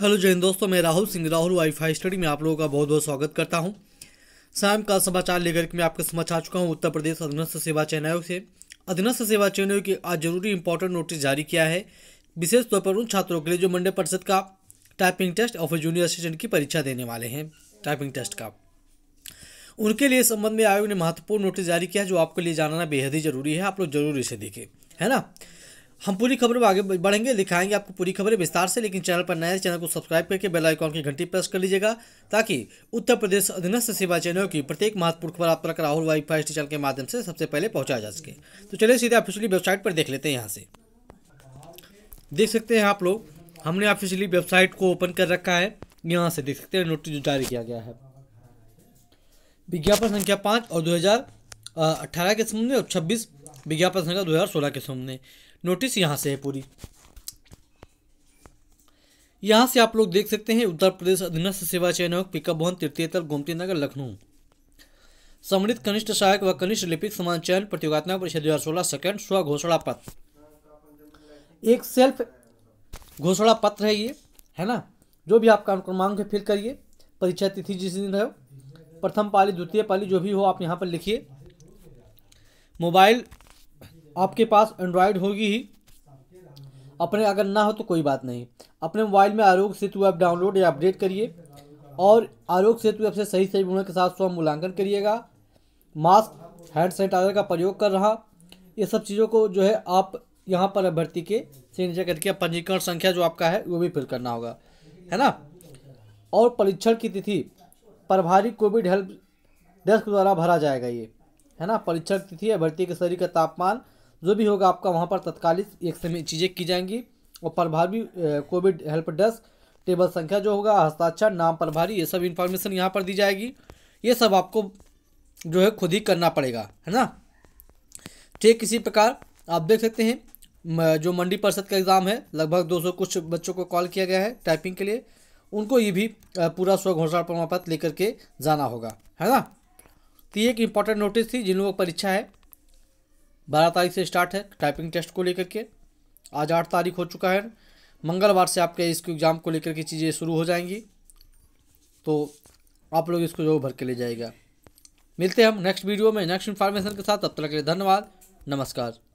hello जैन दोस्तों मैं राहुल सिंह राहुल वाईफाई स्टडी में आप लोगों का बहुत बहुत स्वागत करता हूं शाम का समाचार लेकर के मैं आपके समझ आ चुका हूं उत्तर प्रदेश अधीनस्थ सेवा चयन आयोग से अधीनस्थ सेवा चयन आयोग की आज जरूरी इंपॉर्टेंट नोटिस जारी किया है विशेष तौर पर उन छात्रों के लिए जो मंडल परिषद का टाइपिंग टेस्ट और जूनियर असिस्टेंट की परीक्षा देने वाले हैं टाइपिंग टेस्ट का उनके लिए संबंध में आयोग ने महत्वपूर्ण नोटिस जारी किया जो आपके लिए जानना बेहद ही जरूरी है आप लोग जरूर इसे देखें है ना हम पूरी खबरों में आगे बढ़ेंगे दिखाएंगे आपको पूरी खबरें विस्तार से लेकिन चैनल पर नए चैनल को सब्सक्राइब करके बेल आइकॉन की घंटी प्रेस कर लीजिएगा ताकि उत्तर प्रदेश अधीनस्थ सेवा चैनलों की प्रत्येक महत्वपूर्ण खबर आप तक राहुल वाई फाइव स्टेशन के माध्यम से सबसे पहले पहुंचाया जा सके तो चलिए सीधे ऑफिशियली वेबसाइट पर देख लेते हैं यहाँ से देख सकते हैं आप लोग हमने ऑफिशियली वेबसाइट को ओपन कर रखा है यहाँ से देख सकते हैं नोटिस जो जारी किया गया है विज्ञापन संख्या पाँच और दो हज़ार संबंध के और छब्बीस विज्ञापन संख्या दो हज़ार सोलह के नोटिस यहाँ से है पूरी यहाँ से आप लोग देख सकते हैं उत्तर प्रदेश अधीनस्थ सेवा चयन आयोग पिकअप भवन तल गोमती नगर लखनऊ सम्मिलित कनिष्ठ सहायक व कनिष्ठ लिपिक समान चयन प्रतियोगिता परीक्षा दो हज़ार सोलह सेकेंड स्व घोषणा पत्र एक सेल्फ घोषणा पत्र है ये है ना जो भी आपका क्रमांक है फिल करिए परीक्षा तिथि जिस दिन है प्रथम पाली द्वितीय पाली जो भी हो आप यहाँ पर लिखिए मोबाइल आपके पास एंड्रॉयड होगी ही अपने अगर ना हो तो कोई बात नहीं अपने मोबाइल में आरोग्य सेतु ऐप डाउनलोड या अपडेट करिए और आरोग्य सेतु ऐप से सही सही गुणों के साथ स्व मूल्यांकन करिएगा मास्क हैंड सैनिटाइजर का प्रयोग कर रहा ये सब चीज़ों को जो है आप यहाँ पर अभ्यर्थी के सिग्नेचर करके पंजीकरण संख्या जो आपका है वो भी फिल करना होगा है ना और परीक्षण की तिथि प्रभारी कोविड हेल्प डेस्क द्वारा भरा जाएगा ये है ना परीक्षण तिथि अभ्यर्थी के शरीर का तापमान जो भी होगा आपका वहाँ पर तत्कालिक एक समय चीज़ें की जाएंगी और प्रभावी कोविड हेल्प डेस्क टेबल संख्या जो होगा हस्ताक्षर नाम प्रभारी ये सब इन्फॉर्मेशन यहाँ पर दी जाएगी ये सब आपको जो है खुद ही करना पड़ेगा है ना ठीक इसी प्रकार आप देख सकते हैं जो मंडी परिषद का एग्ज़ाम है लगभग 200 कुछ बच्चों को कॉल किया गया है टाइपिंग के लिए उनको ये भी पूरा स्व घोषणा प्रमाण पत्र लेकर के जाना होगा है ना तो ये एक इम्पॉर्टेंट नोटिस थी जिन लोगों को परीक्षा है बारह तारीख से स्टार्ट है टाइपिंग टेस्ट को लेकर के आज आठ तारीख हो चुका है मंगलवार से आपके इसके एग्ज़ाम को लेकर के चीज़ें शुरू हो जाएंगी तो आप लोग इसको जो भर के ले जाएगा मिलते हैं हम नेक्स्ट वीडियो में नेक्स्ट इन्फॉर्मेशन के साथ तब तक के लिए धन्यवाद नमस्कार